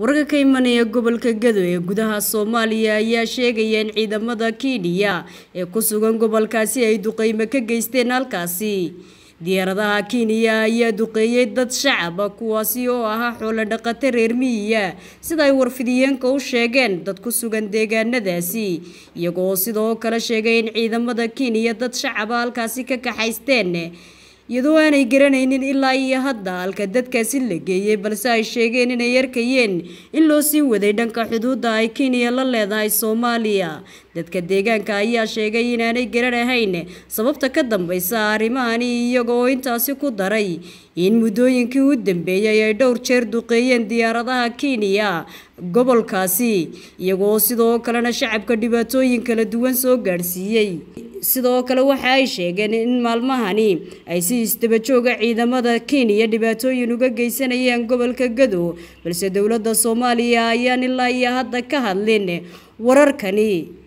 wararka ka imanaya gobolka gado ee gudaha soomaaliya ayaa sheegaya in ciidamada kiiniya ee ku sugan gobolkaasi ay duqeyme ka geysteen halkaasi diyaaradaha kiiniya ayaa duqeeyey dad shacaba kuwaasi oo ahaa xoolo dhaqate reer miyiya sida ay warfidiyeenka u sheegeen dad ku sugan deegaanadaasi iyago oo sidoo kale sheegay in ciidamada kiiniya dad shacaba halkaasi ka kaxaysteen iyadoo aanay garanaynin ilaa iyo hadda halka dadkaasi la geeyey balse ay sheegeen inay arkayeen in loo sii waday dhanka xuduudda ay kenya la leedahay soomaaliya dadka deegaanka ayaa sheegay inaanay garanahayn sababta ka dambaysa arrimahani iyaga intaasi ku daray in muddooyinkii u dambeeyey ay dhowr jeer duqeeyeen diyaaradaha kenya gobolkaasi iyagoo sidoo kalena shacabka dhibaatooyin kala duwan soo gaadhsiiyey sidoo kale waxa ay sheegeen in maalmahani ay si isdabajooga ciidamada kenya dhibaatooyin uga geysanayaan gobolka gadow balse dowladda soomaaliya ayaan ilaa iyo hadda ka hadlin wararkani